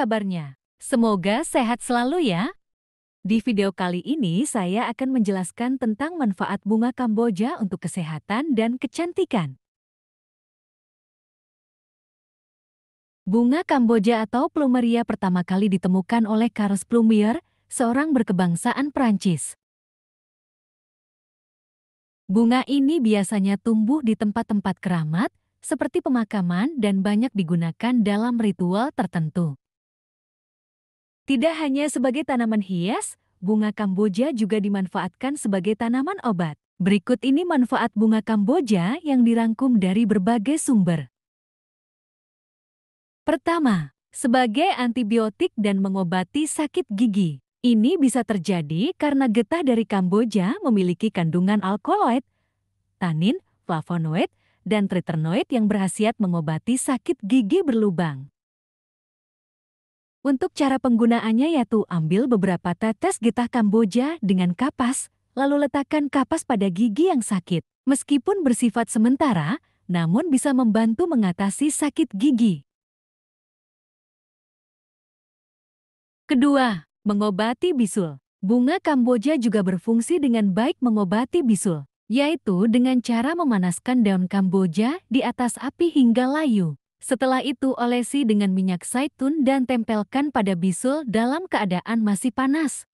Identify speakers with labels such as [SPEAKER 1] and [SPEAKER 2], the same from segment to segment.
[SPEAKER 1] kabarnya? Semoga sehat selalu
[SPEAKER 2] ya. Di video kali ini saya akan menjelaskan tentang manfaat bunga kamboja untuk kesehatan dan kecantikan. Bunga kamboja atau plumeria pertama kali ditemukan oleh Carlos Plumier, seorang berkebangsaan Perancis. Bunga ini biasanya tumbuh di tempat-tempat keramat, seperti pemakaman dan
[SPEAKER 1] banyak digunakan dalam ritual tertentu. Tidak hanya sebagai tanaman hias, bunga kamboja juga dimanfaatkan sebagai tanaman obat. Berikut ini manfaat bunga kamboja yang dirangkum dari berbagai sumber. Pertama, sebagai antibiotik dan mengobati sakit gigi. Ini bisa terjadi karena getah dari kamboja memiliki kandungan alkaloid, tanin, flavonoid, dan triternoid yang berhasiat mengobati sakit gigi berlubang. Untuk cara penggunaannya yaitu ambil beberapa tetes getah kamboja dengan kapas, lalu letakkan kapas pada gigi yang
[SPEAKER 2] sakit. Meskipun bersifat sementara, namun bisa membantu mengatasi sakit gigi. Kedua, mengobati bisul. Bunga kamboja juga berfungsi dengan baik mengobati bisul,
[SPEAKER 1] yaitu dengan cara memanaskan daun kamboja di atas api hingga layu. Setelah itu olesi dengan minyak zaitun dan tempelkan pada bisul dalam keadaan masih
[SPEAKER 2] panas.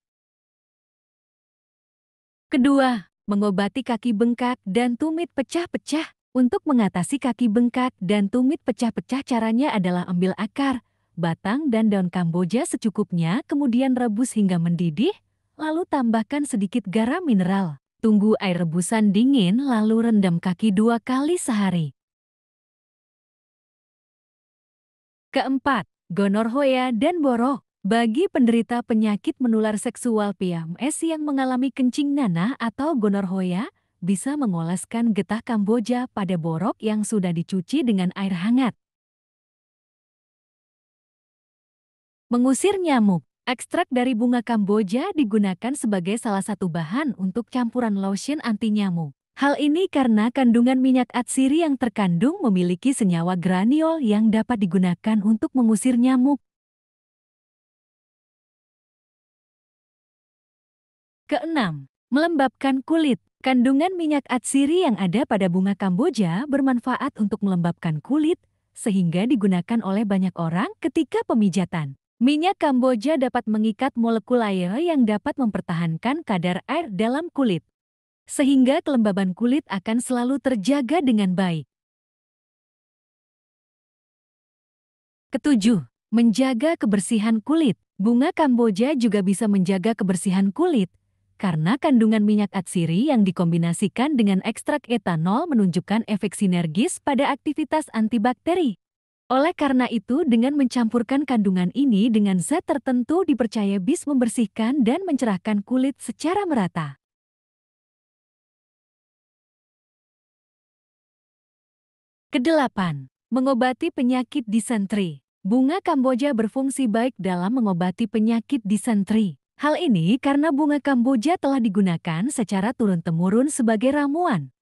[SPEAKER 2] Kedua, mengobati kaki bengkak dan tumit pecah-pecah. Untuk mengatasi kaki bengkak dan tumit pecah-pecah
[SPEAKER 1] caranya adalah ambil akar, batang dan daun kamboja secukupnya, kemudian rebus hingga mendidih, lalu tambahkan sedikit garam mineral. Tunggu air rebusan
[SPEAKER 2] dingin lalu rendam kaki dua kali sehari. Keempat, gonorhoea dan borok. Bagi penderita penyakit
[SPEAKER 1] menular seksual PMS yang mengalami kencing nanah atau gonorhoea, bisa
[SPEAKER 2] mengoleskan getah kamboja pada borok yang sudah dicuci dengan air hangat. Mengusir nyamuk, ekstrak dari bunga kamboja digunakan sebagai salah satu bahan untuk campuran lotion anti nyamuk. Hal ini karena kandungan minyak atsiri yang terkandung memiliki senyawa graniol yang dapat digunakan untuk mengusir nyamuk. Keenam, melembabkan kulit. Kandungan minyak
[SPEAKER 1] atsiri yang ada pada bunga kamboja bermanfaat untuk melembabkan kulit, sehingga digunakan oleh banyak orang ketika pemijatan. Minyak kamboja dapat mengikat molekul
[SPEAKER 2] air yang dapat mempertahankan kadar air dalam kulit sehingga kelembaban kulit akan selalu terjaga dengan baik. Ketujuh, menjaga kebersihan kulit. Bunga kamboja juga
[SPEAKER 1] bisa menjaga kebersihan kulit karena kandungan minyak atsiri yang dikombinasikan dengan ekstrak etanol menunjukkan efek sinergis pada aktivitas antibakteri. Oleh karena itu, dengan mencampurkan kandungan ini dengan zat tertentu dipercaya bis
[SPEAKER 2] membersihkan dan mencerahkan kulit secara merata. Kedelapan, mengobati penyakit disentri. Bunga kamboja berfungsi baik dalam mengobati penyakit disentri.
[SPEAKER 1] Hal ini karena bunga kamboja telah digunakan secara turun-temurun sebagai ramuan,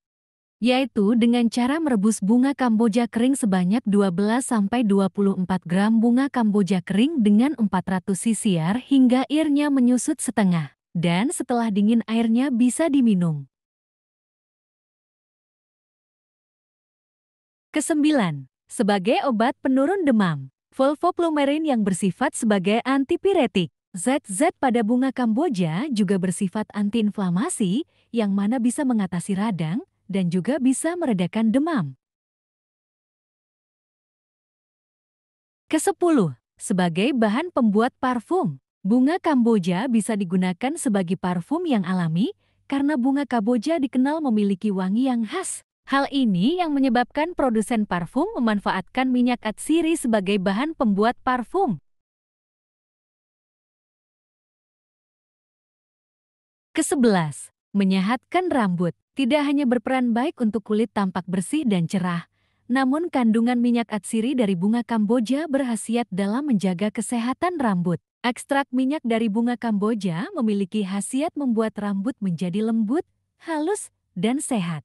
[SPEAKER 1] yaitu dengan cara merebus bunga kamboja kering sebanyak 12-24 gram bunga kamboja kering dengan 400 sisiar hingga airnya
[SPEAKER 2] menyusut setengah. Dan setelah dingin airnya bisa diminum. Kesembilan, sebagai obat penurun demam, volvoplumerin yang bersifat sebagai antipiretik. ZZ
[SPEAKER 1] pada bunga kamboja juga bersifat antiinflamasi yang mana bisa mengatasi radang
[SPEAKER 2] dan juga bisa meredakan demam. Kesepuluh, sebagai bahan pembuat parfum. Bunga kamboja
[SPEAKER 1] bisa digunakan sebagai parfum yang alami karena bunga kamboja dikenal memiliki
[SPEAKER 2] wangi yang khas Hal ini yang menyebabkan produsen parfum memanfaatkan minyak atsiri sebagai bahan pembuat parfum. Kesebelas, menyehatkan rambut tidak hanya
[SPEAKER 1] berperan baik untuk kulit tampak bersih dan cerah, namun kandungan minyak atsiri dari bunga kamboja berhasiat dalam menjaga kesehatan rambut. Ekstrak minyak dari bunga
[SPEAKER 2] kamboja memiliki khasiat membuat rambut menjadi lembut, halus, dan sehat.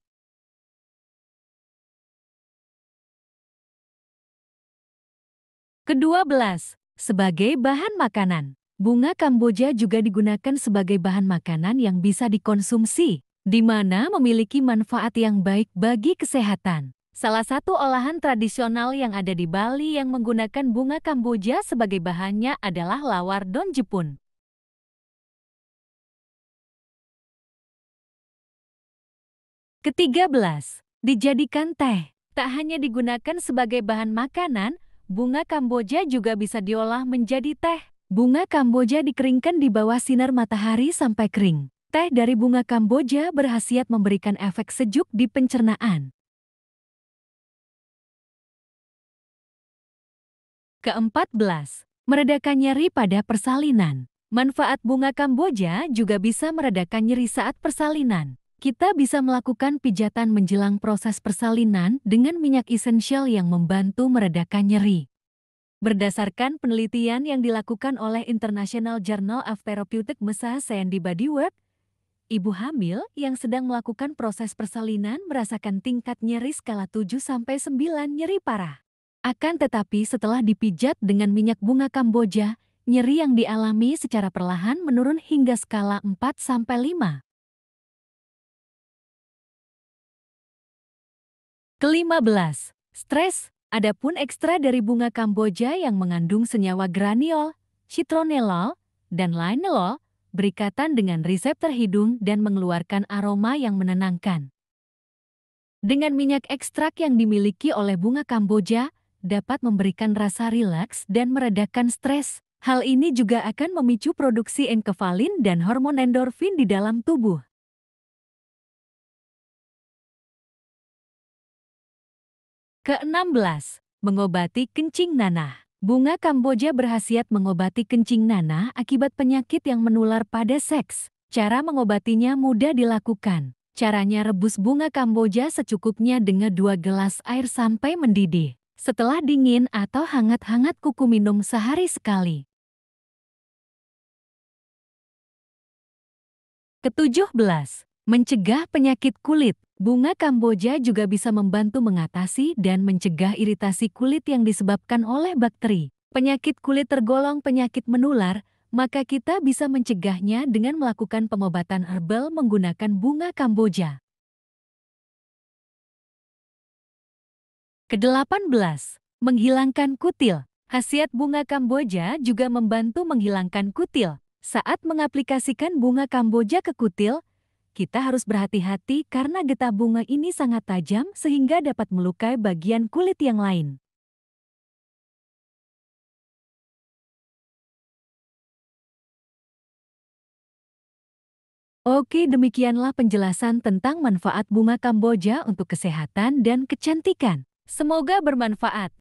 [SPEAKER 2] Kedua belas, sebagai bahan makanan. Bunga Kamboja
[SPEAKER 1] juga digunakan sebagai bahan makanan yang bisa dikonsumsi, di mana memiliki manfaat yang baik bagi kesehatan. Salah satu olahan tradisional yang ada di Bali
[SPEAKER 2] yang menggunakan bunga Kamboja sebagai bahannya adalah lawar don Jepun. Ketiga belas, dijadikan teh. Tak hanya digunakan sebagai bahan makanan,
[SPEAKER 1] bunga kamboja juga bisa diolah menjadi teh. Bunga kamboja dikeringkan di
[SPEAKER 2] bawah sinar matahari sampai kering. Teh dari bunga kamboja berhasiat memberikan efek sejuk di pencernaan. Keempat belas, meredakan nyeri pada persalinan. Manfaat
[SPEAKER 1] bunga kamboja juga bisa meredakan nyeri saat persalinan. Kita bisa melakukan pijatan menjelang proses persalinan dengan minyak esensial yang membantu meredakan nyeri. Berdasarkan penelitian yang dilakukan oleh International Journal of Therapeutic Massage di Bodywork, ibu hamil yang sedang melakukan proses persalinan merasakan tingkat nyeri skala 7-9 nyeri parah. Akan tetapi setelah dipijat dengan minyak bunga kamboja, nyeri yang dialami secara perlahan
[SPEAKER 2] menurun hingga skala 4-5. Kelima belas, stres, adapun ekstra dari
[SPEAKER 1] bunga kamboja yang mengandung senyawa graniol, citronellol, dan lainelol, berikatan dengan reseptor hidung dan mengeluarkan aroma yang menenangkan. Dengan minyak ekstrak yang dimiliki oleh bunga kamboja, dapat memberikan rasa rileks dan meredakan stres. Hal ini juga akan memicu produksi
[SPEAKER 2] enkefalin dan hormon endorfin di dalam tubuh. Ke-16. Mengobati kencing nanah. Bunga kamboja berhasiat mengobati kencing nanah akibat penyakit yang
[SPEAKER 1] menular pada seks. Cara mengobatinya mudah dilakukan. Caranya rebus bunga kamboja secukupnya dengan dua gelas air sampai mendidih. Setelah dingin
[SPEAKER 2] atau hangat-hangat kuku minum sehari sekali. Ketujuh belas, mencegah penyakit kulit.
[SPEAKER 1] Bunga kamboja juga bisa membantu mengatasi dan mencegah iritasi kulit yang disebabkan oleh bakteri. Penyakit kulit tergolong penyakit menular, maka kita bisa
[SPEAKER 2] mencegahnya dengan melakukan pengobatan herbal menggunakan bunga kamboja. Kedelapan belas, menghilangkan kutil. Khasiat bunga kamboja juga membantu menghilangkan kutil. Saat
[SPEAKER 1] mengaplikasikan bunga kamboja ke kutil, kita harus berhati-hati karena getah
[SPEAKER 2] bunga ini sangat tajam sehingga dapat melukai bagian kulit yang lain. Oke demikianlah penjelasan tentang manfaat bunga
[SPEAKER 1] Kamboja untuk kesehatan dan kecantikan. Semoga bermanfaat.